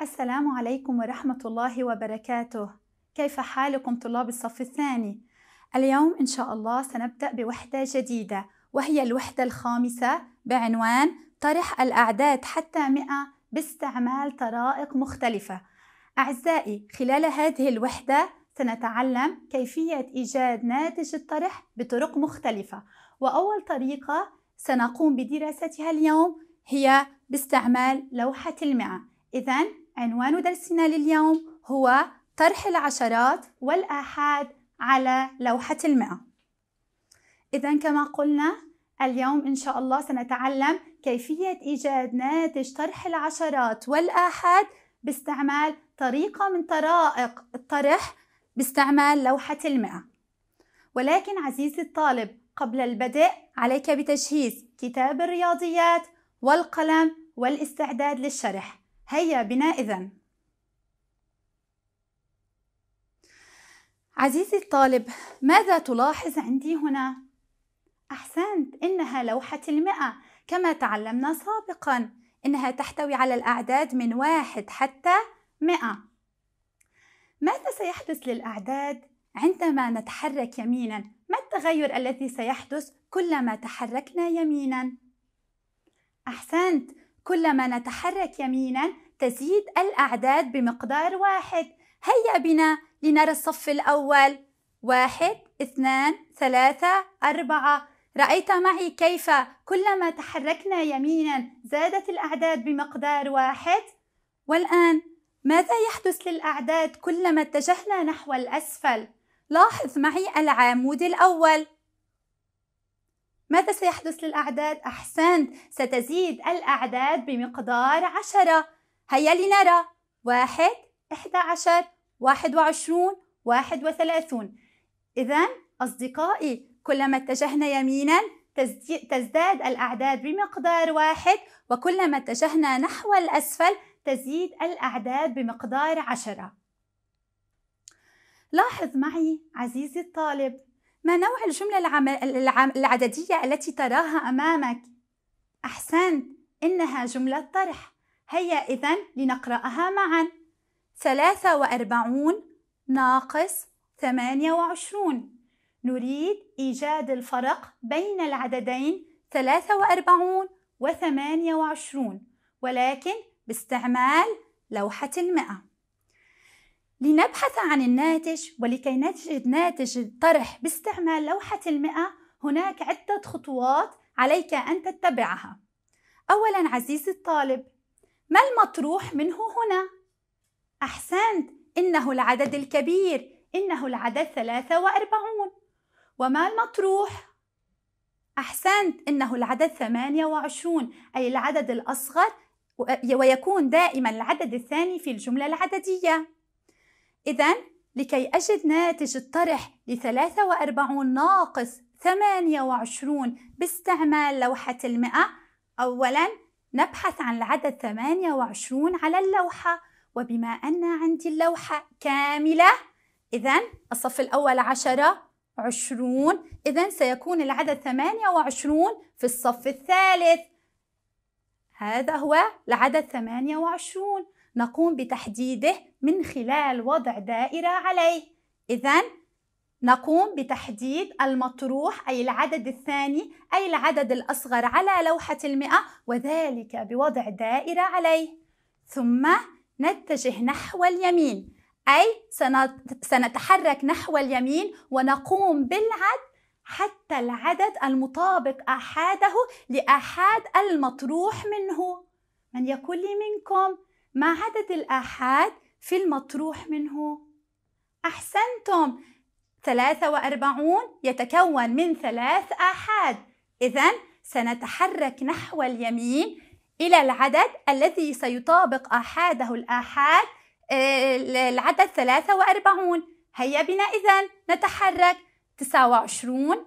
السلام عليكم ورحمة الله وبركاته كيف حالكم طلاب الصف الثاني؟ اليوم إن شاء الله سنبدأ بوحدة جديدة وهي الوحدة الخامسة بعنوان طرح الأعداد حتى مئة باستعمال طرائق مختلفة أعزائي خلال هذه الوحدة سنتعلم كيفية إيجاد ناتج الطرح بطرق مختلفة وأول طريقة سنقوم بدراستها اليوم هي باستعمال لوحة المئة إذا عنوان درسنا لليوم هو طرح العشرات والآحاد على لوحة المئة إذا كما قلنا اليوم إن شاء الله سنتعلم كيفية إيجاد ناتج طرح العشرات والآحاد باستعمال طريقة من طرائق الطرح باستعمال لوحة المئة ولكن عزيزي الطالب قبل البدء عليك بتجهيز كتاب الرياضيات والقلم والاستعداد للشرح هيا بنا إذا عزيزي الطالب ماذا تلاحظ عندي هنا؟ أحسنت إنها لوحة المئة كما تعلمنا سابقا إنها تحتوي على الأعداد من واحد حتى مئة ماذا سيحدث للأعداد عندما نتحرك يمينا؟ ما التغير الذي سيحدث كلما تحركنا يمينا؟ أحسنت كلما نتحرك يمينا تزيد الأعداد بمقدار واحد هيا بنا لنرى الصف الأول واحد اثنان ثلاثة أربعة رأيت معي كيف كلما تحركنا يمينا زادت الأعداد بمقدار واحد والآن ماذا يحدث للأعداد كلما اتجهنا نحو الأسفل؟ لاحظ معي العمود الأول ماذا سيحدث للأعداد؟ أحسنت ستزيد الأعداد بمقدار عشرة هيا لنرى واحد إحدى عشر واحد وعشرون واحد وثلاثون إذا أصدقائي كلما اتجهنا يمينا تزداد الأعداد بمقدار واحد وكلما اتجهنا نحو الأسفل تزيد الأعداد بمقدار عشرة لاحظ معي عزيزي الطالب ما نوع الجملة العم... العم... العددية التي تراها أمامك؟ أحسنت إنها جملة طرح هيا إذا لنقرأها معا ثلاثة وأربعون ناقص ثمانية وعشرون نريد إيجاد الفرق بين العددين ثلاثة وأربعون وثمانية وعشرون ولكن باستعمال لوحة المئة لنبحث عن الناتج ولكي نجد ناتج الطرح باستعمال لوحة المئة هناك عدة خطوات عليك أن تتبعها أولا عزيزي الطالب ما المطروح منه هنا؟ أحسنت إنه العدد الكبير إنه العدد 43 وما المطروح؟ أحسنت إنه العدد 28 أي العدد الأصغر ويكون دائما العدد الثاني في الجملة العددية إذا لكي أجد ناتج الطرح لثلاثة وأربعون ناقص ثمانية وعشرون باستعمال لوحة المئة أولا نبحث عن العدد ثمانية وعشرون على اللوحة وبما أن عندي اللوحة كاملة إذا الصف الأول عشرة عشرون إذا سيكون العدد ثمانية وعشرون في الصف الثالث هذا هو العدد 28 نقوم بتحديده من خلال وضع دائرة عليه إذا نقوم بتحديد المطروح أي العدد الثاني أي العدد الأصغر على لوحة المئة وذلك بوضع دائرة عليه ثم نتجه نحو اليمين أي سنتحرك نحو اليمين ونقوم بالعد حتى العدد المطابق أحاده لأحاد المطروح منه من يقول لي منكم ما عدد الآحاد في المطروح منه؟ أحسنتم ثلاثه واربعون يتكون من ثلاث آحاد إذا سنتحرك نحو اليمين إلى العدد الذي سيطابق آحاده الآحاد العدد آه، ثلاثه واربعون هيا بنا إذا نتحرك تسعة وعشرون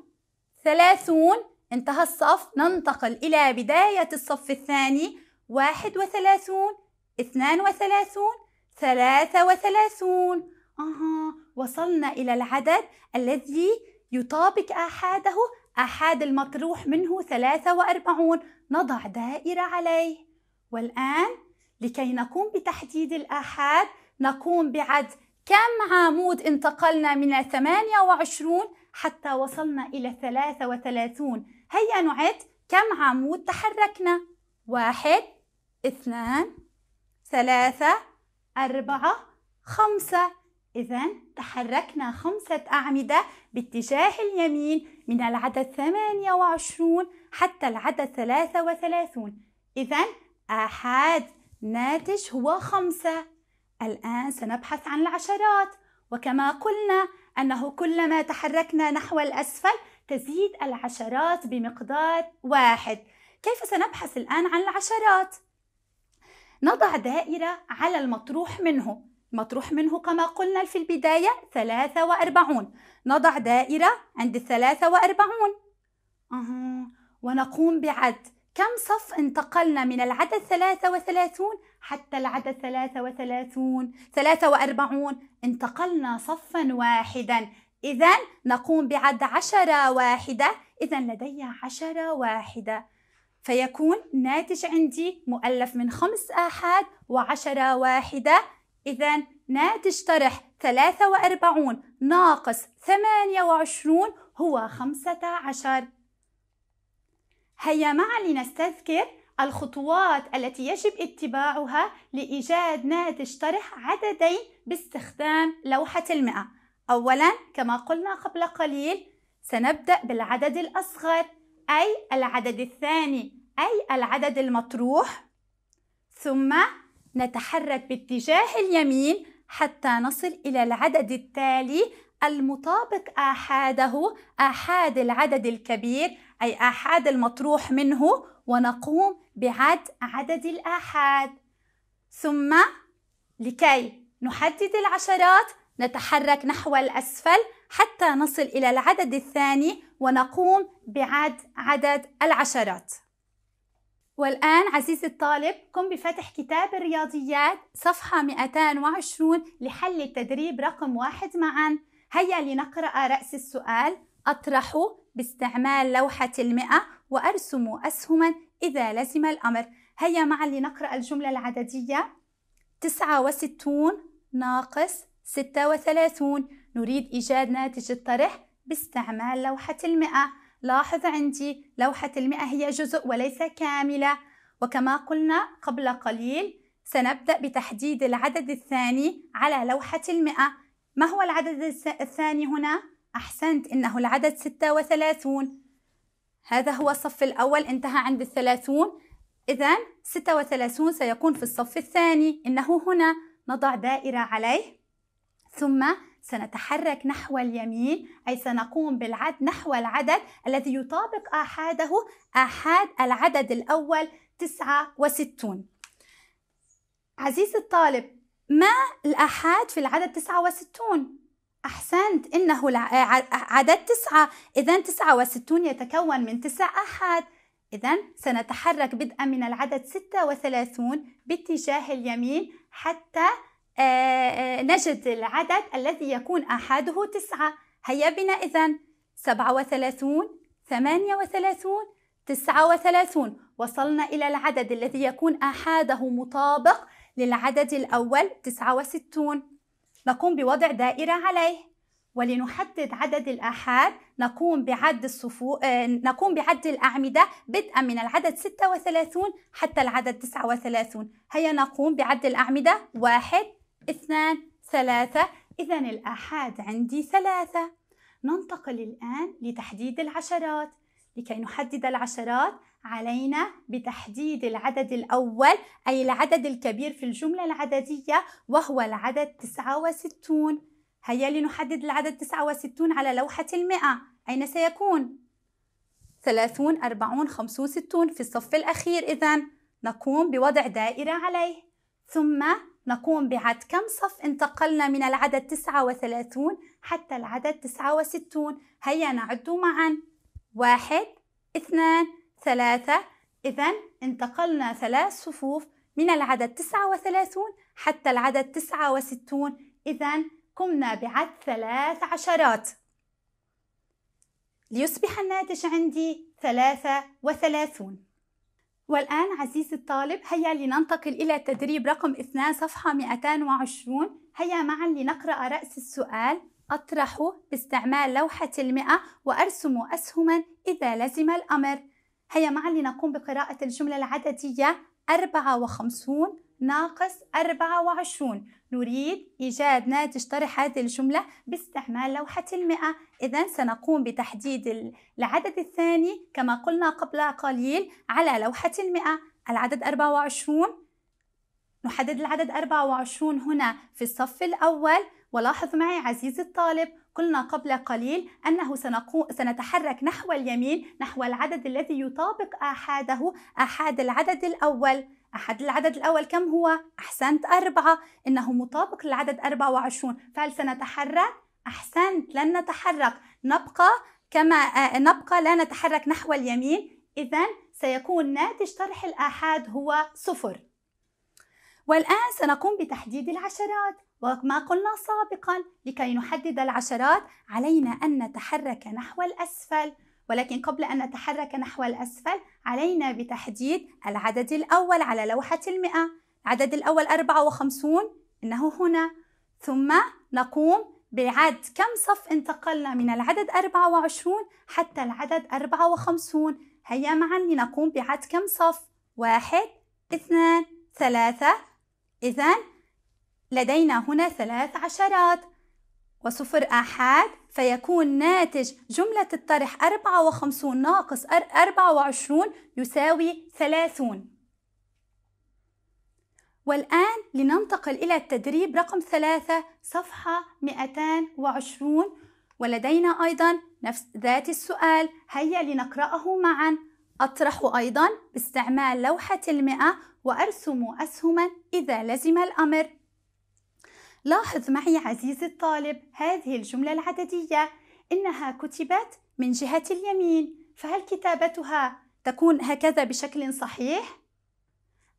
ثلاثون انتهى الصف ننتقل إلى بداية الصف الثاني واحد وثلاثون اثنان وثلاثون ثلاثة وثلاثون أها وصلنا إلى العدد الذي يطابق أحاده أحد المطروح منه ثلاثة وأربعون نضع دائرة عليه والآن لكي نقوم بتحديد الآحاد نقوم بعد كم عمود انتقلنا من 28 حتى وصلنا إلى 33 هيا نعد كم عمود تحركنا واحد اثنان ثلاثة أربعة خمسة إذا تحركنا خمسة أعمدة باتجاه اليمين من العدد 28 حتى العدد 33 إذا أحد ناتج هو خمسة الآن سنبحث عن العشرات وكما قلنا أنه كلما تحركنا نحو الأسفل تزيد العشرات بمقدار واحد كيف سنبحث الآن عن العشرات؟ نضع دائرة على المطروح منه المطروح منه كما قلنا في البداية 43 نضع دائرة عند الثلاثة وأربعون ونقوم بعد كم صف انتقلنا من العدد 33 حتى العدد 33 43 انتقلنا صفا واحدا إذا نقوم بعد 10 واحدة إذا لدي 10 واحدة فيكون ناتج عندي مؤلف من خمس آحاد وعشرة واحدة إذا ناتج طرح 43 ناقص 28 هو 15 هيا معا لنستذكر الخطوات التي يجب اتباعها لإيجاد ناتج طرح عددين باستخدام لوحة المئة أولا كما قلنا قبل قليل سنبدأ بالعدد الأصغر أي العدد الثاني أي العدد المطروح ثم نتحرك باتجاه اليمين حتى نصل إلى العدد التالي المطابق آحاده آحاد العدد الكبير أي آحاد المطروح منه ونقوم بعد عدد الآحاد ثم لكي نحدد العشرات نتحرك نحو الأسفل حتى نصل إلى العدد الثاني ونقوم بعد عدد العشرات والآن عزيزي الطالب قم بفتح كتاب الرياضيات صفحة 220 لحل التدريب رقم واحد معا هيا لنقرأ رأس السؤال أطرح باستعمال لوحة المئة وأرسم أسهما إذا لزم الأمر هيا معا لنقرأ الجملة العددية 69 ناقص 36 نريد إيجاد ناتج الطرح باستعمال لوحة المئة لاحظ عندي لوحة المئة هي جزء وليس كاملة وكما قلنا قبل قليل سنبدأ بتحديد العدد الثاني على لوحة المئة ما هو العدد الثاني هنا؟ أحسنت إنه العدد 36 هذا هو الصف الأول انتهى عند الثلاثون إذا 36 سيكون في الصف الثاني إنه هنا نضع دائرة عليه ثم سنتحرك نحو اليمين أي سنقوم بالعد نحو العدد الذي يطابق آحاده آحاد العدد الأول 69 عزيزي الطالب ما الآحاد في العدد 69 أحسنت إنه آه، عدد تسعة إذا تسعة وستون يتكون من تسع أحد إذا سنتحرك بدءا من العدد ستة وثلاثون باتجاه اليمين حتى آه، آه، نجد العدد الذي يكون أحده تسعة هيا بنا إذا سبعة وثلاثون ثمانية وثلاثون تسعة وثلاثون وصلنا إلى العدد الذي يكون أحاده مطابق للعدد الأول تسعة وستون نقوم بوضع دائرة عليه ولنحدد عدد الآحاد نقوم بعد الصفو... آه، نقوم بعد الأعمدة بدءا من العدد 36 حتى العدد 39 هيا نقوم بعد الأعمدة واحد اثنان ثلاثة إذا الآحاد عندي ثلاثة ننتقل الآن لتحديد العشرات لكي نحدد العشرات علينا بتحديد العدد الأول أي العدد الكبير في الجملة العددية وهو العدد 69 هيا لنحدد العدد 69 على لوحة المئة أين سيكون؟ 30 40 50 60 في الصف الأخير إذا نقوم بوضع دائرة عليه ثم نقوم بعد كم صف انتقلنا من العدد 39 حتى العدد 69 هيا نعد معا واحد اثنان ثلاثة إذا انتقلنا ثلاث صفوف من العدد 39 حتى العدد 69 إذا قمنا بعد ثلاث عشرات ليصبح الناتج عندي 33 والآن عزيزي الطالب هيا لننتقل إلى التدريب رقم 2 صفحة 220 هيا معا لنقرأ رأس السؤال أطرحه باستعمال لوحة المئة وأرسم أسهما إذا لزم الأمر هيا معا لنقوم بقراءة الجملة العددية 54 ناقص 24 نريد إيجاد ناتج طرح هذه الجملة باستعمال لوحة المئة إذا سنقوم بتحديد العدد الثاني كما قلنا قبل قليل على لوحة المئة العدد 24 نحدد العدد 24 هنا في الصف الأول ولاحظ معي عزيزي الطالب قلنا قبل قليل أنه سنقو... سنتحرك نحو اليمين نحو العدد الذي يطابق آحاده آحاد العدد الأول أحد العدد الأول كم هو؟ أحسنت أربعة إنه مطابق للعدد 24 فهل سنتحرك؟ أحسنت لن نتحرك نبقى كما آه، نبقى لا نتحرك نحو اليمين إذا سيكون ناتج طرح الآحاد هو صفر والآن سنقوم بتحديد العشرات وما قلنا سابقا لكي نحدد العشرات علينا أن نتحرك نحو الأسفل ولكن قبل أن نتحرك نحو الأسفل علينا بتحديد العدد الأول على لوحة المئة العدد الأول 54 إنه هنا ثم نقوم بعد كم صف انتقلنا من العدد 24 حتى العدد 54 هيا معا لنقوم بعد كم صف واحد اثنان ثلاثة إذا لدينا هنا ثلاث عشرات وصفر أحد فيكون ناتج جملة الطرح 54 ناقص 24 يساوي 30 والآن لننتقل إلى التدريب رقم ثلاثة صفحة 220 ولدينا أيضا نفس ذات السؤال هيا لنقرأه معا أطرح أيضا باستعمال لوحة المئة وأرسم أسهما إذا لزم الأمر لاحظ معي عزيزي الطالب هذه الجملة العددية إنها كتبت من جهة اليمين فهل كتابتها تكون هكذا بشكل صحيح؟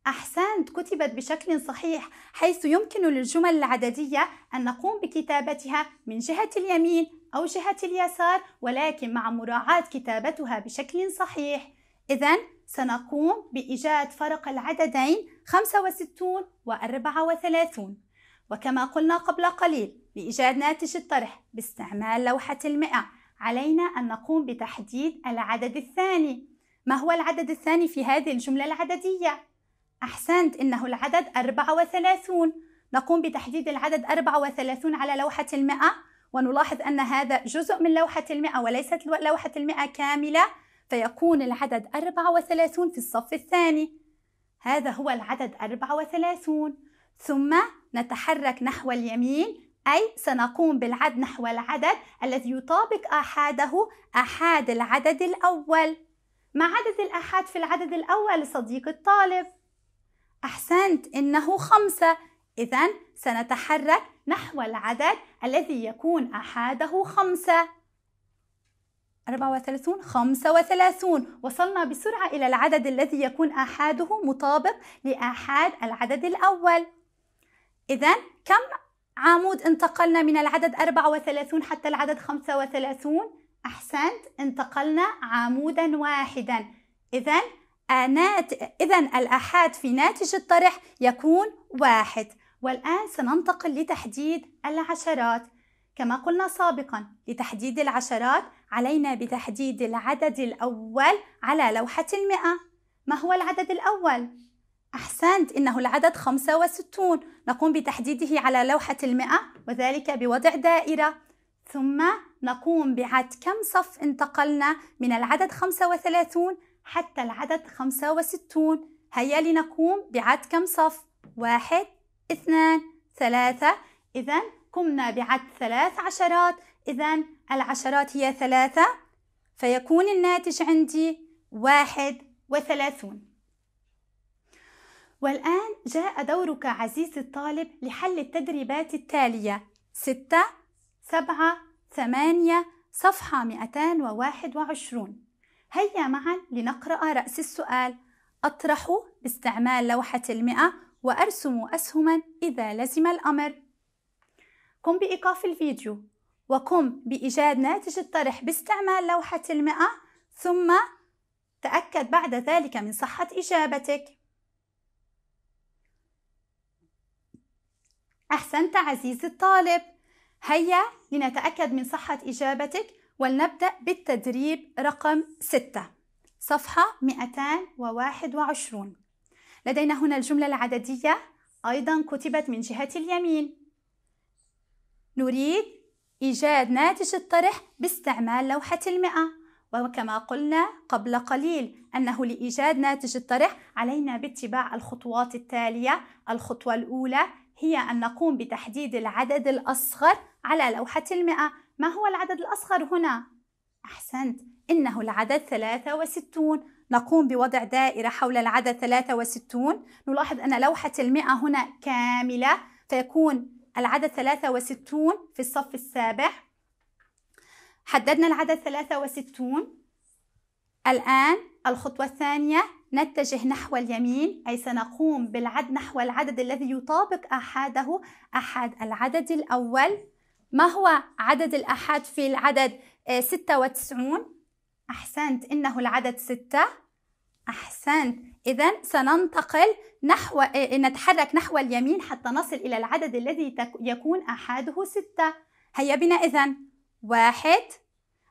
أحسنت كتبت بشكل صحيح حيث يمكن للجمل العددية أن نقوم بكتابتها من جهة اليمين أو جهة اليسار ولكن مع مراعاة كتابتها بشكل صحيح إذا سنقوم بإيجاد فرق العددين 65 و 34 وكما قلنا قبل قليل لإيجاد ناتج الطرح باستعمال لوحة المئة علينا أن نقوم بتحديد العدد الثاني ما هو العدد الثاني في هذه الجملة العددية؟ أحسنت إنه العدد 34 نقوم بتحديد العدد 34 على لوحة المئة ونلاحظ أن هذا جزء من لوحة المئة وليست لوحة المئة كاملة فيكون العدد 34 في الصف الثاني هذا هو العدد 34 ثم نتحرك نحو اليمين أي سنقوم بالعد نحو العدد الذي يطابق آحاده آحاد العدد الأول ما عدد الآحاد في العدد الأول صديق الطالب؟ أحسنت إنه خمسة إذا سنتحرك نحو العدد الذي يكون آحاده خمسة 34 35 وصلنا بسرعة إلى العدد الذي يكون آحاده مطابق لآحاد العدد الأول إذا كم عمود انتقلنا من العدد 34 حتى العدد 35 أحسنت انتقلنا عمودا واحدا إذا آنات آه، إذا الأحاد في ناتج الطرح يكون واحد والآن سننتقل لتحديد العشرات كما قلنا سابقا لتحديد العشرات علينا بتحديد العدد الأول على لوحة المئة ما هو العدد الأول؟ أحسنت إنه العدد 65 نقوم بتحديده على لوحة المئة وذلك بوضع دائرة ثم نقوم بعد كم صف انتقلنا من العدد 35 حتى العدد 65 هيا لنقوم بعد كم صف واحد اثنان ثلاثة إذا قمنا بعد ثلاث عشرات إذا العشرات هي ثلاثة فيكون الناتج عندي واحد وثلاثون والآن جاء دورك عزيزي الطالب لحل التدريبات التالية 6 7 8 صفحة 221 هيا معا لنقرأ رأس السؤال أطرح باستعمال لوحة المئة وأرسم أسهما إذا لزم الأمر قم بإيقاف الفيديو وقم بإيجاد ناتج الطرح باستعمال لوحة المئة ثم تأكد بعد ذلك من صحة إجابتك أحسنت عزيزي الطالب هيا لنتأكد من صحة إجابتك ولنبدأ بالتدريب رقم 6 صفحة 221 لدينا هنا الجملة العددية أيضا كتبت من جهة اليمين نريد إيجاد ناتج الطرح باستعمال لوحة المئة وكما قلنا قبل قليل أنه لإيجاد ناتج الطرح علينا باتباع الخطوات التالية الخطوة الأولى هي أن نقوم بتحديد العدد الأصغر على لوحة المئة ما هو العدد الأصغر هنا؟ أحسنت إنه العدد 63 نقوم بوضع دائرة حول العدد 63 نلاحظ أن لوحة المئة هنا كاملة فيكون العدد 63 في الصف السابع حددنا العدد 63 الآن الخطوة الثانية نتجه نحو اليمين أي سنقوم بالعد نحو العدد الذي يطابق أحاده أحد العدد الأول ما هو عدد الأحد في العدد 96 آه، أحسنت إنه العدد 6 أحسنت إذا سننتقل نحو آه، نتحرك نحو اليمين حتى نصل إلى العدد الذي يكون أحاده ستة هيا بنا إذا واحد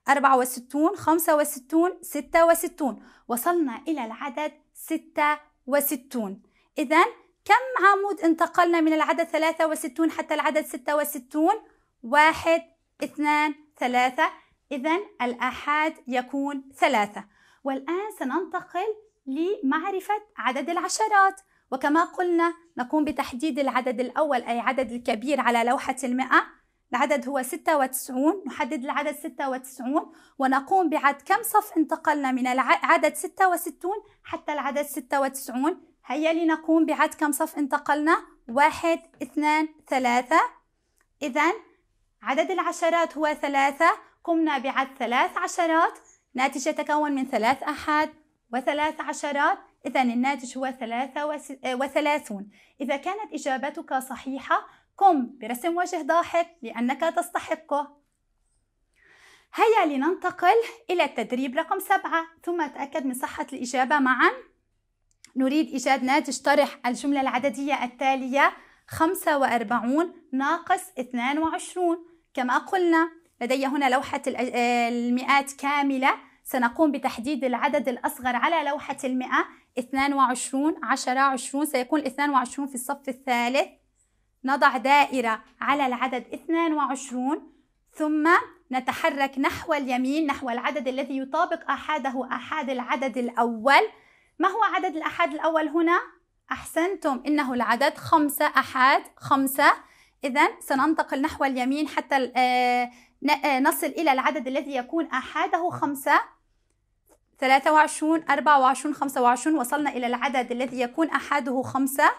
64 65 66 وصلنا إلى العدد 66 إذا كم عمود انتقلنا من العدد 63 حتى العدد 66 واحد اثنان ثلاثة إذا الآحاد يكون ثلاثة والآن سننتقل لمعرفة عدد العشرات وكما قلنا نقوم بتحديد العدد الأول أي عدد الكبير على لوحة المئة العدد هو 96 نحدد العدد 96 ونقوم بعد كم صف انتقلنا من العدد 66 حتى العدد 96 هيا لنقوم بعد كم صف انتقلنا واحد اثنان ثلاثة إذا عدد العشرات هو ثلاثة قمنا بعد ثلاث عشرات ناتج يتكون من ثلاث أحد وثلاث عشرات إذا الناتج هو ثلاثة آه، وثلاثون إذا كانت إجابتك صحيحة قم برسم وجه ضاحك لأنك تستحقه هيا لننتقل إلى التدريب رقم سبعة ثم تأكد من صحة الإجابة معا نريد إيجاد ناتج طرح الجملة العددية التالية 45 ناقص 22 كما قلنا لدي هنا لوحة آه، المئات كاملة سنقوم بتحديد العدد الأصغر على لوحة المئة 22 10 20 سيكون 22 في الصف الثالث نضع دائرة على العدد 22 ثم نتحرك نحو اليمين نحو العدد الذي يطابق أحاده أحاد العدد الأول ما هو عدد الأحاد الأول هنا؟ أحسنتم إنه العدد خمسة أحاد خمسة إذا سننتقل نحو اليمين حتى آه، آه، نصل إلى العدد الذي يكون أحاده خمسة 23 24 25 وصلنا إلى العدد الذي يكون أحاده خمسة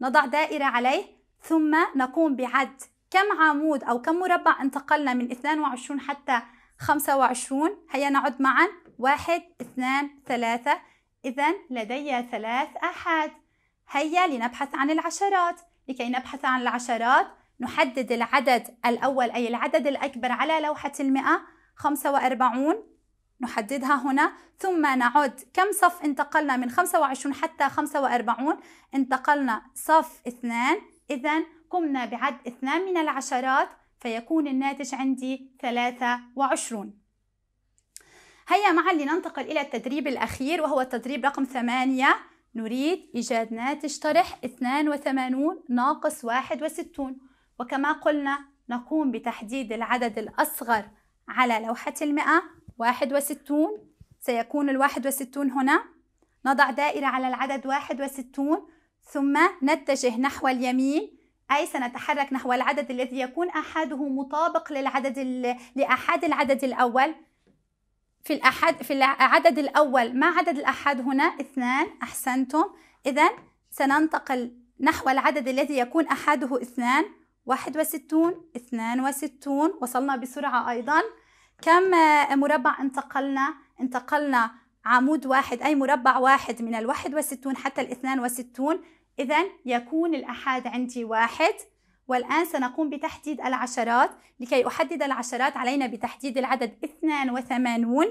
نضع دائرة عليه ثم نقوم بعد كم عمود أو كم مربع انتقلنا من 22 حتى 25 هيا نعد معا 1 2 3 إذا لدي ثلاث آحاد هيا لنبحث عن العشرات لكي نبحث عن العشرات نحدد العدد الأول أي العدد الأكبر على لوحة المئة 45 نحددها هنا ثم نعد كم صف انتقلنا من 25 حتى 45 انتقلنا صف 2 إذا قمنا بعد اثنان من العشرات فيكون الناتج عندي 23 هيا معا لننتقل إلى التدريب الأخير وهو التدريب رقم ثمانية نريد إيجاد ناتج طرح 82 ناقص 61 وكما قلنا نقوم بتحديد العدد الأصغر على لوحة المئة 61 سيكون ال 61 هنا نضع دائرة على العدد 61 ثم نتجه نحو اليمين أي سنتحرك نحو العدد الذي يكون أحده مطابق للعدد لأحد العدد الأول في الأحد في العدد الأول ما عدد الأحد هنا اثنان أحسنتم إذا سننتقل نحو العدد الذي يكون أحده اثنان واحد وستون اثنان وستون وصلنا بسرعة أيضا كم مربع انتقلنا انتقلنا عمود واحد أي مربع واحد من الواحد وستون حتى الاثنان وستون إذا يكون الأحاد عندي واحد والآن سنقوم بتحديد العشرات لكي أحدد العشرات علينا بتحديد العدد 82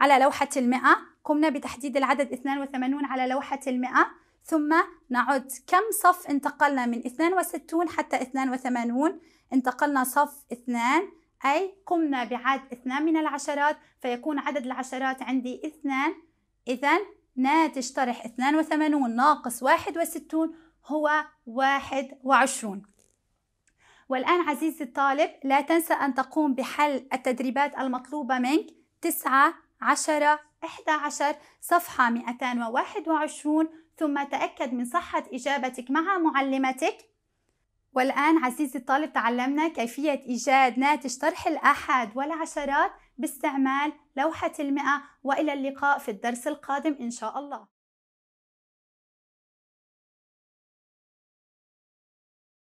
على لوحة المئة قمنا بتحديد العدد 82 على لوحة المئة ثم نعد كم صف انتقلنا من 62 حتى 82 انتقلنا صف 2 أي قمنا بعد 2 من العشرات فيكون عدد العشرات عندي 2 إذا ناتج طرح 82 ناقص 61 هو 21 والآن عزيزي الطالب لا تنسى أن تقوم بحل التدريبات المطلوبة منك 9 10 11 صفحة 221 ثم تأكد من صحة إجابتك مع معلمتك والآن عزيزي الطالب تعلمنا كيفية إيجاد ناتج طرح الأحد والعشرات باستعمال لوحة المئة وإلى اللقاء في الدرس القادم إن شاء الله